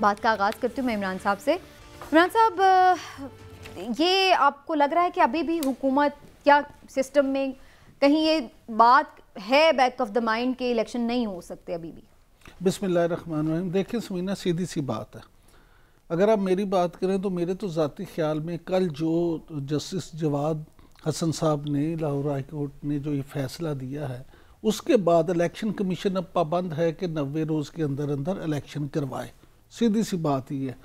बात का आगाज़ करती हूँ मैं इमरान साहब से इमरान साहब ये आपको लग रहा है कि अभी भी हुकूमत क्या सिस्टम में कहीं ये बात है बैक ऑफ द माइंड के इलेक्शन नहीं हो सकते अभी भी बिसमीम देखिए समीना सीधी सी बात है अगर आप मेरी बात करें तो मेरे तो ज़ाती ख्याल में कल जो जस्टिस जवाद हसन साहब ने लाहौर हाई कोर्ट ने जो ये फैसला दिया है उसके बाद इलेक्शन कमीशन अब पाबंद है कि नबे रोज़ के अंदर अंदर इलेक्शन करवाए सीधी सी बात ही है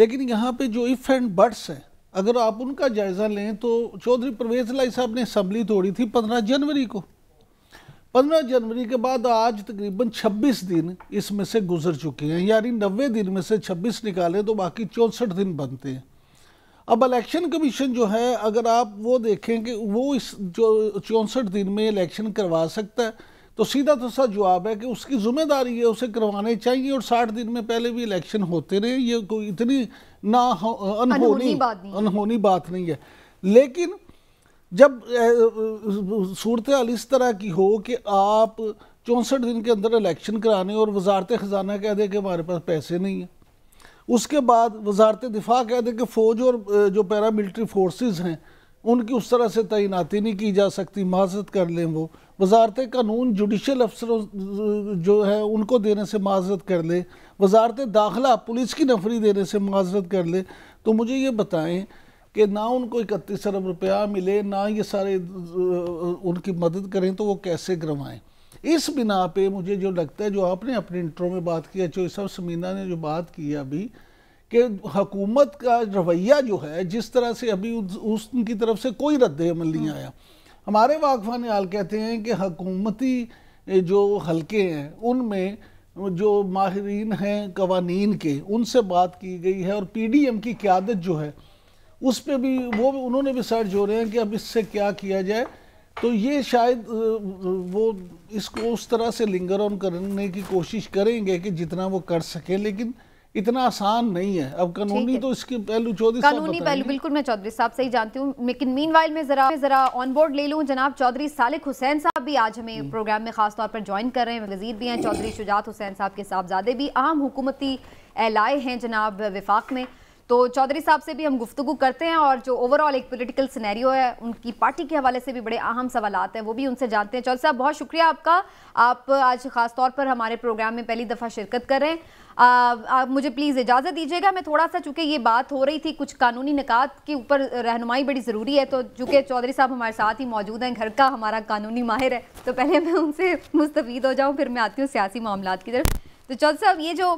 लेकिन यहाँ पे जो इफ़ एंड बट्स हैं अगर आप उनका जायज़ा लें तो चौधरी परवेज लाई साहब ने असम्बली तोड़ी थी पंद्रह जनवरी को पंद्रह जनवरी के बाद आज तकरीबन छब्बीस दिन इसमें से गुजर चुके हैं यानी नबे दिन में से छब्बीस निकालें तो बाकी चौंसठ दिन बनते हैं अब इलेक्शन कमीशन जो है अगर आप वो देखें कि वो इस जो चौंसठ दिन में इलेक्शन करवा सकता है तो सीधा तो सा जवाब है कि उसकी ज़िम्मेदारी है उसे करवाने चाहिए और साठ दिन में पहले भी इलेक्शन होते रहे ये कोई इतनी ना अनहोनी अनहोनी बात नहीं है लेकिन जब सूरत हाल इस तरह की हो कि आप चौंसठ दिन के अंदर इलेक्शन कराने और वजारत ख़जाना कह दे कि हमारे पास पैसे नहीं हैं उसके बाद वजारत दिफा कह दे कि फ़ौज और जो पैरा मिलिट्री फोर्सेस हैं उनकी उस तरह से तैनाती नहीं की जा सकती माजत कर लें वो वजारत कानून जुडिशल अफसरों जो है उनको देने से माजरत कर ले वजारत दाखिला पुलिस की नफरी देने से माजरत कर ले तो मुझे ये बताएं कि ना उनको इकतीस अरब रुपया मिले ना ये सारे उनकी मदद करें तो वो कैसे गरवाएँ इस बिना पे मुझे जो लगता है जो आपने अपने इंटरव्यू में बात किया जो सब समीना ने जो बात की अभी कि हकूमत का रवैया जो है जिस तरह से अभी उस उनकी तरफ से कोई रद्द अमल नहीं आया हमारे वाकफान हाल कहते हैं कि हकूमती जो हलके हैं उनमें जो माहरीन हैं कवानीन के उनसे बात की गई है और पी डी एम की क्यादत जो है उस पर भी वो उन्होंने भी सर्च हो रहे हैं कि अब इससे क्या किया जाए तो ये शायद वो इसको उस तरह से लिंगर ऑन करने की कोशिश करेंगे कि जितना वो कर सकें लेकिन इतना आसान नहीं है अब कानूनी तो इसके पहलू चौधरी कानूनी पहलू बिल्कुल मैं चौधरी साहब सही जानती हूँ लेकिन मीन वाइल में जरा जरा ऑन बोर्ड ले लूँ जनाब चौधरी सालिक हुसैन साहब भी आज हमें प्रोग्राम हम्म। में खास तौर पर ज्वाइन कर रहे हैं वजीर भी हैं चौधरी शुजात हुसैन साहब के साहबजादे भी आम हुकूमती एल हैं जनाब विफाक में तो चौधरी साहब से भी हम गुफ्तु करते हैं और जो ओवरऑल एक पोलिटिकल सिनेरियो है उनकी पार्टी के हवाले से भी बड़े अहम सवाल हैं वो भी उनसे जानते हैं चौधरी साहब बहुत शुक्रिया आपका आप आज ख़ास तौर पर हमारे प्रोग्राम में पहली दफ़ा शिरकत कर रहे हैं आप मुझे प्लीज़ इजाज़त दीजिएगा मैं थोड़ा सा चूँकि ये बात हो रही थी कुछ कानूनी निकात के ऊपर रहनुमाई बड़ी ज़रूरी है तो चूँकि चौधरी साहब हमारे साथ ही मौजूद हैं घर का हमारा कानूनी माहिर है तो पहले मैं उनसे मुस्तफ़ हो जाऊँ फिर मैं आती हूँ सियासी मामला की तरफ तो चौधरी साहब ये जो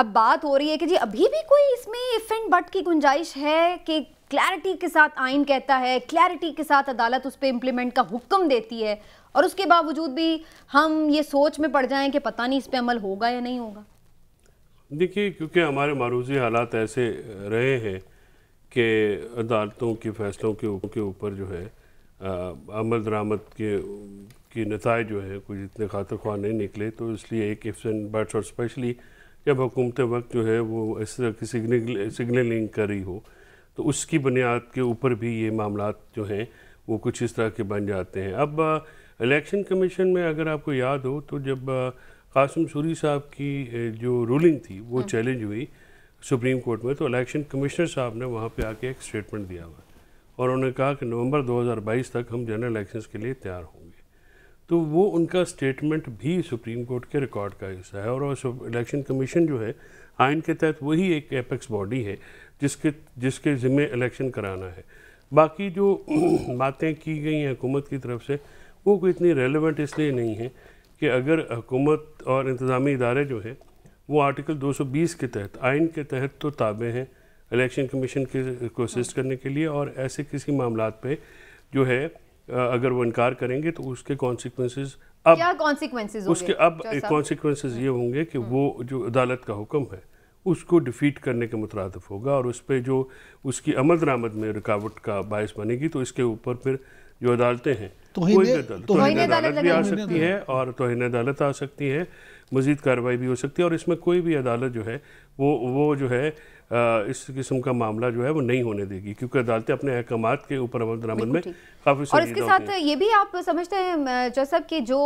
अब बात हो रही है कि जी अभी भी कोई इसमें इफ एंड बट की गुंजाइश है कि क्लैरिटी के साथ आइन कहता है क्लैरिटी के साथ अदालत उस पर इम्प्लीमेंट का हुक्म देती है और उसके बावजूद भी हम ये सोच में पड़ जाएं कि पता नहीं इस पर अमल होगा या नहीं होगा देखिए क्योंकि हमारे मारूजी हालात ऐसे रहे हैं कि अदालतों के फैसलों के ऊपर जो है अमल दरामद के की नतज जो है कुछ इतने खातर ख्वाह नहीं निकले तो इसलिए एक इफ्स एंड बट्स और स्पेशली जब हुकूमत वक्त जो है वो इस तरह की सिग्नलिंग कर रही हो तो उसकी बुनियाद के ऊपर भी ये मामला जो हैं वो कुछ इस तरह के बन जाते हैं अब इलेक्शन कमीशन में अगर आपको याद हो तो जब कासिम सूरी साहब की जो रूलिंग थी वो चैलेंज हाँ। हुई सुप्रीम कोर्ट में तो इलेक्शन कमिश्नर साहब ने वहाँ पे आके एक स्टेटमेंट दिया हुआ और उन्होंने कहा कि नवंबर 2022 तक हम जनरल इलेक्शंस के लिए तैयार हों तो वो उनका स्टेटमेंट भी सुप्रीम कोर्ट के रिकॉर्ड का हिस्सा है और इलेक्शन कमीशन जो है आइन के तहत वही एक एपेक्स बॉडी है जिसके जिसके ज़िम्मे इलेक्शन कराना है बाकी जो बातें की गई हैं हुकूमत की तरफ से वो कोई इतनी रेलिवेंट इसलिए नहीं है कि अगर हुकूमत और इंतज़ामी इदारे जो हैं वो आर्टिकल 220 के तहत आइन के तहत तो ताबे हैं इलेक्शन कमीशन के को असिस्ट करने के लिए और ऐसे किसी मामला पे जो है अगर वो इनकार करेंगे तो उसके कॉन्सिक्वेंसेज अब कॉन्सिक्वेंसेज उसके अब कॉन्सिक्वेंसेज ये होंगे कि वो जो अदालत का हुक्म है उसको डिफीट करने के मुतरदफ होगा और उस पर जो उसकी अमल दरामद में रुकावट का बायस बनेगी तो इसके ऊपर फिर जो अदालतें हैं तोहन अदालत भी आ सकती है और तोहन अदालत आ सकती है मजीद कार्रवाई भी हो सकती है और इसमें कोई भी अदालत जो है वो वो जो है इस किस्म का मामला जो है वो नहीं होने देगी क्योंकि अदालतें अपने अहकाम के ऊपर अमल दरामद में काफ़ी और इसके साथ ये भी आप समझते हैं जैसा कि जो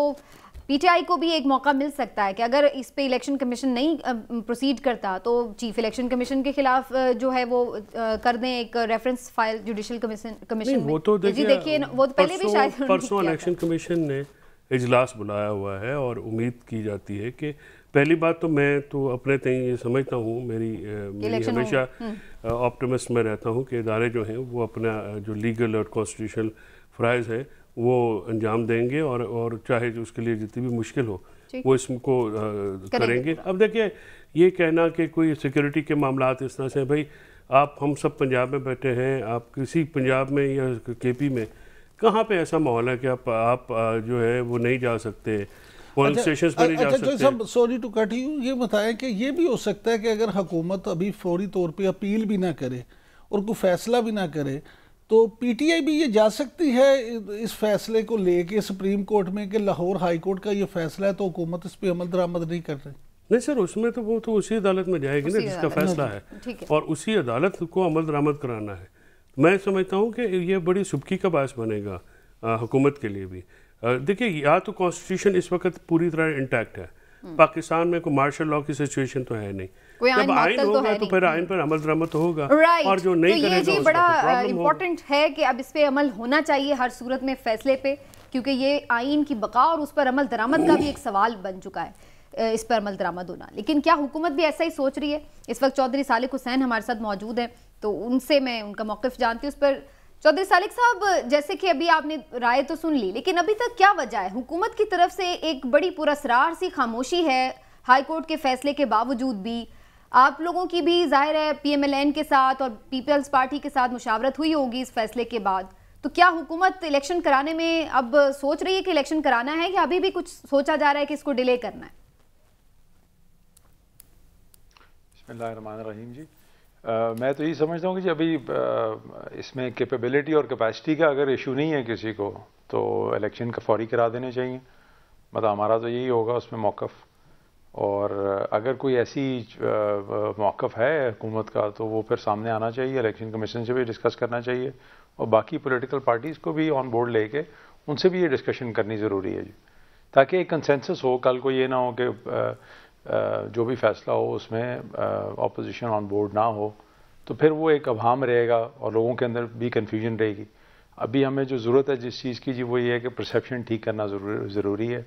पीटीआई को भी एक मौका मिल सकता है कि अगर इस पे इलेक्शन कमीशन नहीं प्रोसीड करता तो चीफ इलेक्शन कमीशन के खिलाफ जो है वो कर दें एक रेफरेंस फाइल जुडिशल कमीशन वो तो देखिए वो तो पहले भी शायद परसों इलेक्शन कमीशन ने इजलास बुलाया हुआ है और उम्मीद की जाती है कि पहली बात तो मैं तो अपने तय ये समझता हूँ मेरी, मेरी हमेशा ऑप्टमिस्ट हम्म। में रहता हूँ कि इदारे जो हैं वो अपना जो लीगल और कॉन्स्टिट्यूशनल फ़्राइज़ है वो अंजाम देंगे और और चाहे जो उसके लिए जितनी भी मुश्किल हो वो इसको करेंगे अब देखिए ये कहना कि कोई सिक्योरिटी के मामला इस तरह से भाई आप हम सब पंजाब में बैठे हैं आप किसी पंजाब में या के में कहाँ पे ऐसा माहौल है कि आप आप जो है वो नहीं जा सकते पोलिंग स्टेशन पर नहीं जा अच्छा, तो सकते साहब सॉरी टू कट यू ये बताएं कि ये भी हो सकता है कि अगर हुकूमत अभी फौरी तौर पर अपील भी ना करे और कोई फैसला भी ना करे तो पीटीआई भी ये जा सकती है इस फैसले को लेके सुप्रीम कोर्ट में कि लाहौर हाई कोर्ट का ये फैसला है तो हुकूमत इस पर अमल दरामद नहीं कर रही नहीं सर उसमें तो वो तो उसी अदालत में जाएगी ना जिसका फैसला है।, और उसी अदालत को अमल दरामद कराना है मैं समझता हूँ कि ये बड़ी सुबकी का बायस बनेगा हुकूमत के लिए भी देखिए या तो कॉन्स्टिट्यूशन इस वक्त पूरी तरह इंटैक्ट है हम्म। पाकिस्तान में कोई मार्शल लॉ की सिचुएशन तो है नहीं जब आइन तो होगा तो, तो फिर आइन पर अमल दरामद तो होगा right. और जो नहीं तो ये जी बड़ा इम्पोर्टेंट है कि अब इस पे अमल होना चाहिए हर सूरत में फैसले पे क्योंकि ये आइन की बका और उस पर अमल दरामद का भी एक सवाल बन चुका है इस पर अमल दरामद होना लेकिन क्या हुकूमत भी ऐसा ही सोच रही है इस वक्त चौधरी सालिक हुसैन हमारे साथ मौजूद हैं तो उनसे मैं उनका मौकफ जानती हूँ उस पर चौधरी सालिक साहब जैसे कि अभी आपने राय तो सुन ली लेकिन अभी तक क्या वजह है हुकूमत की तरफ से एक बड़ी पुरसरार सी खामोशी है हाईकोर्ट के फैसले के बावजूद भी आप लोगों की भी जाहिर है पीएमएलएन के साथ और पीपल्स पार्टी के साथ मुशावरत हुई होगी इस फैसले के बाद तो क्या हुकूमत इलेक्शन कराने में अब सोच रही है कि इलेक्शन कराना है या अभी भी कुछ सोचा जा रहा है कि इसको डिले करना है रहीम जी मैं तो यही समझता हूँ कि अभी इसमें कैपेबिलिटी और कैपेसिटी का अगर इशू नहीं है किसी को तो इलेक्शन का फौरी करा देने चाहिए मतलब हमारा तो यही होगा उसमें मौक़ और अगर कोई ऐसी मौक़ है हुकूमत का तो वो फिर सामने आना चाहिए इलेक्शन कमीशन से भी डिस्कस करना चाहिए और बाकी पॉलिटिकल पार्टीज़ को भी ऑन बोर्ड लेके उनसे भी ये डिस्कशन करनी ज़रूरी है जी ताकि एक कंसेंसस हो कल को ये ना हो कि जो भी फैसला हो उसमें अपोजिशन ऑन बोर्ड ना हो तो फिर वो एक अभाम रहेगा और लोगों के अंदर भी कन्फ्यूजन रहेगी अभी हमें जो ज़रूरत है जिस चीज़ की जी वो ये है कि परसेप्शन ठीक करना ज़रूरी है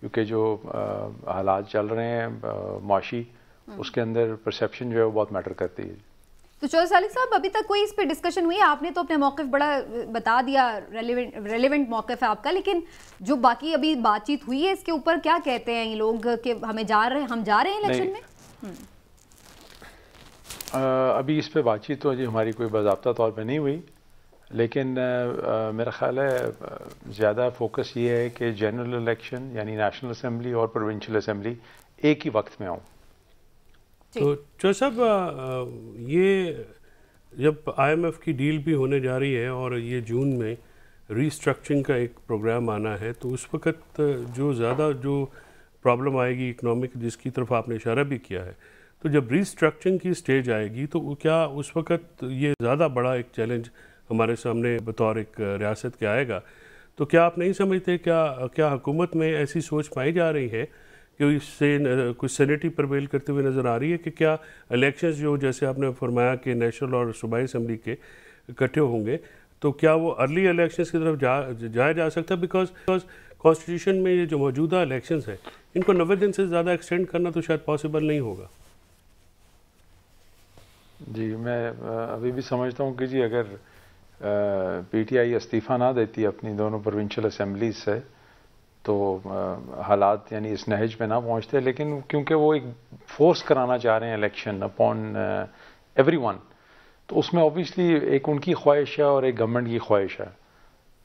क्योंकि जो हालात चल रहे हैं माशी हम्म। उसके अंदर परसेप्शन जो है वो बहुत मैटर करती है तो चौधरी सालिक साहब अभी तक कोई इस पर डिस्कशन हुई है आपने तो अपने मौक़ बड़ा बता दिया रेलिवेंट रेलिवेंट मौक़ है आपका लेकिन जो बाकी अभी बातचीत हुई है इसके ऊपर क्या कहते हैं ये लोग कि हमें जा रहे हम जा रहे हैं इलेक्शन में आ, हम्म। अभी इस पर बातचीत तो जी हमारी कोई बाबा तौर पर नहीं हुई लेकिन आ, मेरा ख्याल है ज़्यादा फोकस ये है कि जनरल इलेक्शन यानी नेशनल असम्बली और प्रोविंशल असम्बली एक ही वक्त में आऊँ तो चो साहब ये जब आईएमएफ की डील भी होने जा रही है और ये जून में रीस्ट्रक्चरिंग का एक प्रोग्राम आना है तो उस वक़्त जो ज़्यादा जो प्रॉब्लम आएगी इकोनॉमिक जिसकी तरफ आपने इशारा भी किया है तो जब रीस्ट्रक्चरिंग की स्टेज आएगी तो क्या उस वक़्त ये ज़्यादा बड़ा एक चैलेंज हमारे सामने बतौर एक रियासत के आएगा तो क्या आप नहीं समझते क्या क्या हुकूमत में ऐसी सोच पाई जा रही है कि से कुछ सेनेटी प्रवेल करते हुए नज़र आ रही है कि क्या इलेक्शन जो जैसे आपने फरमाया कि नेशनल और सूबाई असम्बली के इकट्ठे होंगे तो क्या वो अर्ली इलेक्शन की तरफ जा जाया जा सकता है बिकॉज बिकॉज कॉन्स्टिट्यूशन में ये जो मौजूदा इलेक्शन हैं इनको नबे दिन से ज़्यादा एक्सटेंड करना तो शायद पॉसिबल नहीं होगा जी मैं अभी भी समझता हूँ कि जी अगर पीटीआई इस्तीफ़ा ना देती अपनी दोनों प्रोविंशल असम्बलीज से तो हालात यानी इस नहज पे ना पहुंचते लेकिन क्योंकि वो एक फोर्स कराना चाह रहे हैं इलेक्शन अपॉन एवरी वन तो उसमें ऑब्वियसली एक उनकी ख्वाहिश है और एक गवर्नमेंट की ख्वाहिश है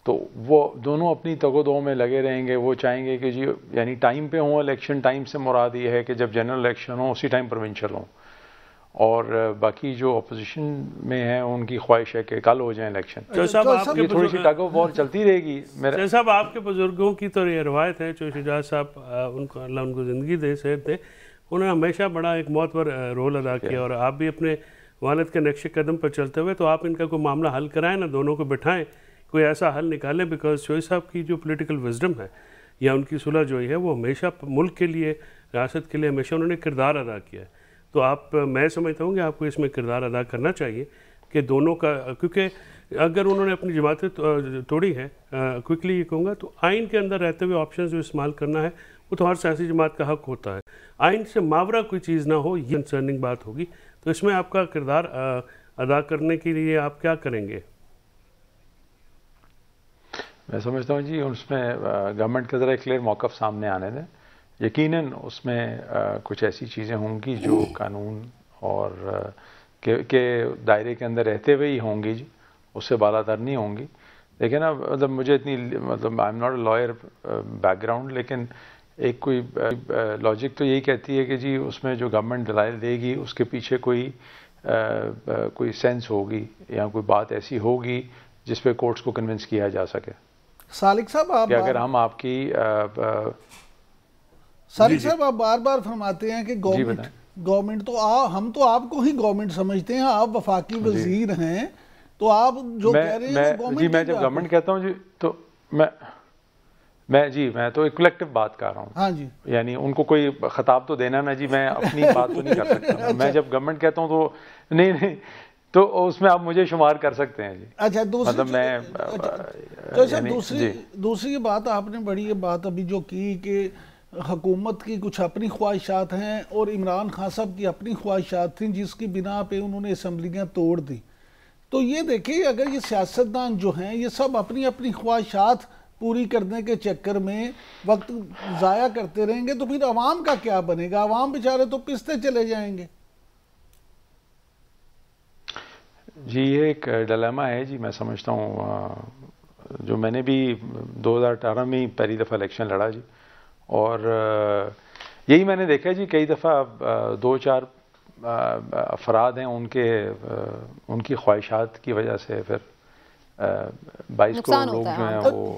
तो वो दोनों अपनी तगोदो में लगे रहेंगे वो चाहेंगे कि जी यानी टाइम पे हो इलेक्शन टाइम से मुराद ये है कि जब जनरल इलेक्शन हो उसी टाइम प्रोविंशियल हों और बाकी जो अपोजिशन में हैं उनकी ख्वाहिश है कि कल हो जाए इलेक्शन साहब आपकी थोड़ी सी टागो बहुत चलती रहेगी मेरे साहब आपके बुजुर्गों की तो ये रवायत है जो शिजाज साहब उनको अल्लाह उनको ज़िंदगी दे सेहत दे उन्होंने हमेशा बड़ा एक मौतवर रोल अदा किया और आप भी अपने वालद के नक्श कदम पर चलते हुए तो आप इनका कोई मामला हल कराएं ना दोनों को बिठाएं कोई ऐसा हल निकालें बिकॉज शोई साहब की जो पोलिटिकल विजडम है या उनकी सुलह जो है वो हमेशा मुल्क के लिए रियासत के लिए हमेशा उन्होंने किरदार अदा किया है तो आप मैं समझता हूँ कि आपको इसमें किरदार अदा करना चाहिए कि दोनों का क्योंकि अगर उन्होंने अपनी जमातें तो, तोड़ी हैं क्विकली ये कहूँगा तो आइन के अंदर रहते हुए ऑप्शन जो इस्तेमाल करना है वो तो हर सियासी जमात का हक होता है आइन से मावरा कोई चीज़ ना हो ये कंसर्निंग बात होगी तो इसमें आपका किरदार अदा करने के लिए आप क्या करेंगे मैं समझता हूँ जी उसमें गवर्नमेंट के ज़रा क्लियर मौक़ सामने आने दें यकीनन उसमें आ, कुछ ऐसी चीज़ें होंगी जो कानून और के, के दायरे के अंदर रहते हुए ही होंगी जी उससे बालातर नहीं होंगी लेकिन अब मतलब मुझे इतनी मतलब I am not a lawyer background लेकिन एक कोई लॉजिक तो यही कहती है कि जी उसमें जो गवर्नमेंट दलाल देगी उसके पीछे कोई आ, कोई सेंस होगी या कोई बात ऐसी होगी जिस पे कोर्ट्स को कन्विंस किया जा सके सालिक साहब आप कि अगर हम आपकी आ, आ, सारी साहब आप बार बार फरमाते हैं कि गवर्नमेंट गवर्नमेंट तो आ, हम तो आपको ही गवर्नमेंट समझते हैं आप वफाकी वजीर हैं तो आप जो मैं, कह रहे हैं मैं, जी मैं जब गवर्नमेंट कहता हूं जी तो मैं मैं जी मैं तो एक कलेक्टिव बात कर रहा हूँ हाँ जी यानी उनको कोई खताब तो देना ना जी मैं अपनी बात तो नहीं कर सकता अच्छा। मैं जब गवर्नमेंट कहता हूँ तो नहीं नहीं तो उसमें आप मुझे शुमार कर सकते हैं जी अच्छा दूसरी मतलब मैं अच्छा, अच्छा, दूसरी दूसरी बात आपने बड़ी ये बात अभी जो की कि हकूमत की कुछ अपनी ख्वाहिशात हैं और इमरान खान साहब की अपनी ख्वाहिशात थी जिसकी बिना पे उन्होंने असम्बलियाँ तोड़ दी तो ये देखिए अगर ये सियासतदान जो हैं ये सब अपनी अपनी ख्वाहिशात पूरी करने के चक्कर में वक्त ज़ाया करते रहेंगे तो फिर आवाम का क्या बनेगा आवाम बेचारे तो पिसते चले जाएंगे जी ये एक डलेमा है जी मैं समझता हूँ जो मैंने भी 2018 में पहली दफ़ा इलेक्शन लड़ा जी और यही मैंने देखा जी कई दफ़ा दो चार अफराद हैं उनके उनकी ख्वाहिशात की वजह से फिर बाईस करोड़ लोग जो हैं हाँ। वो